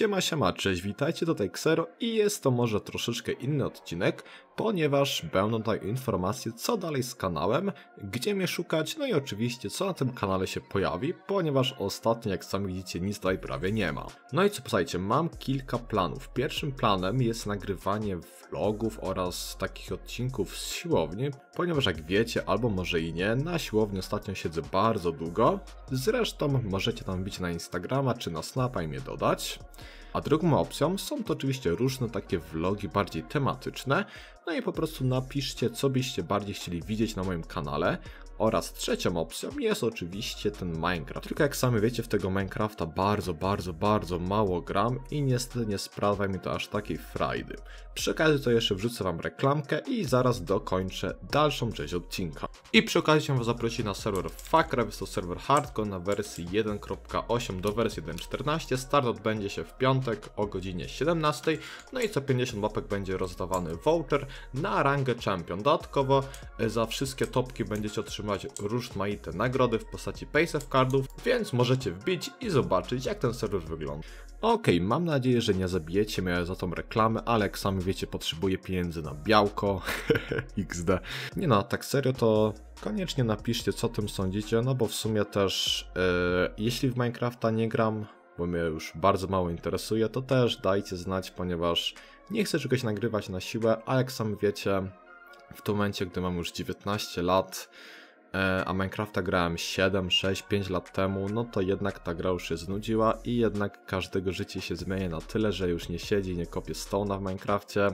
Siema, siema, cześć, witajcie, tutaj Xero i jest to może troszeczkę inny odcinek, ponieważ będą tutaj informacje co dalej z kanałem, gdzie mnie szukać, no i oczywiście co na tym kanale się pojawi, ponieważ ostatnio jak sami widzicie nic tutaj prawie nie ma. No i co posłuchajcie, mam kilka planów. Pierwszym planem jest nagrywanie vlogów oraz takich odcinków z siłowni, ponieważ jak wiecie albo może i nie, na siłowni ostatnio siedzę bardzo długo, zresztą możecie tam być na Instagrama czy na Snapa i mnie dodać. A drugą opcją są to oczywiście różne takie vlogi bardziej tematyczne, no i po prostu napiszcie, co byście bardziej chcieli widzieć na moim kanale. Oraz trzecią opcją jest oczywiście ten Minecraft. Tylko jak sami wiecie, w tego Minecrafta bardzo, bardzo, bardzo mało gram i niestety nie sprawia mi to aż takiej frajdy. Przy okazji to jeszcze wrzucę wam reklamkę i zaraz dokończę dalszą część odcinka. I przy okazji chciałem was zaprosić na serwer Fakra, jest to serwer hardcore na wersji 1.8 do wersji 1.14. Start odbędzie się w piątek o godzinie 17. No i co 50 mapek będzie rozdawany voucher na rangę Champion. Dodatkowo e, za wszystkie topki będziecie otrzymać otrzymać różmaite nagrody w postaci paysafe cardów, więc możecie wbić i zobaczyć jak ten serwer wygląda. Okej, okay, mam nadzieję, że nie zabijecie mnie za tą reklamę, ale jak sami wiecie potrzebuję pieniędzy na białko, xd. Nie no, tak serio to koniecznie napiszcie co o tym sądzicie, no bo w sumie też yy, jeśli w Minecrafta nie gram, bo mnie już bardzo mało interesuje, to też dajcie znać, ponieważ nie chcę czegoś nagrywać na siłę, a jak sami wiecie, w tym momencie, gdy mam już 19 lat, E, a Minecrafta grałem 7, 6, 5 lat temu, no to jednak ta gra już się znudziła i jednak każdego życie się zmienia na tyle, że już nie siedzi, nie kopie stona w Minecrafcie.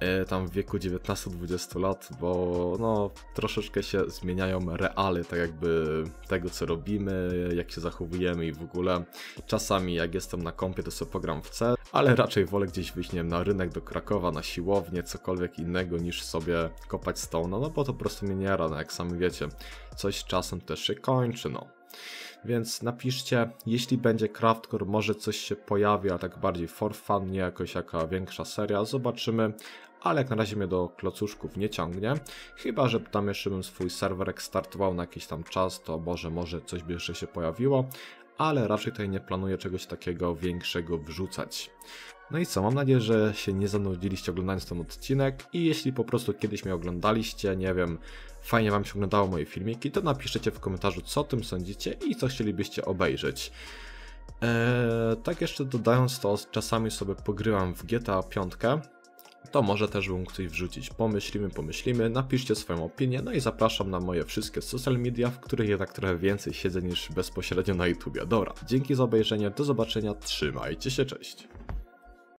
E, tam w wieku 19-20 lat, bo no, troszeczkę się zmieniają realy, tak jakby tego co robimy, jak się zachowujemy i w ogóle. Czasami jak jestem na kompie to sobie pogram w C, ale raczej wolę gdzieś wyjść nie wiem, na rynek do Krakowa, na siłownię, cokolwiek innego niż sobie kopać stołno, no bo to po prostu mnie nie rada, no, jak sami wiecie. Coś czasem też się kończy, no. Więc napiszcie, jeśli będzie craftcore, może coś się pojawi, a tak bardziej for fun, nie jakoś jaka większa seria, zobaczymy. Ale jak na razie mnie do klocuszków nie ciągnie, chyba że tam jeszcze bym swój serwerek startował na jakiś tam czas, to może, może coś by jeszcze się pojawiło, ale raczej tutaj nie planuję czegoś takiego większego wrzucać. No i co, mam nadzieję, że się nie zanudziliście oglądając ten odcinek i jeśli po prostu kiedyś mnie oglądaliście, nie wiem, fajnie wam się oglądało moje filmiki, to napiszecie w komentarzu co o tym sądzicie i co chcielibyście obejrzeć. Eee, tak jeszcze dodając to, czasami sobie pogrywam w GTA 5, to może też bym wrzucić. Pomyślimy, pomyślimy, napiszcie swoją opinię, no i zapraszam na moje wszystkie social media, w których jednak trochę więcej siedzę niż bezpośrednio na YouTubie. Dobra, dzięki za obejrzenie, do zobaczenia, trzymajcie się, cześć!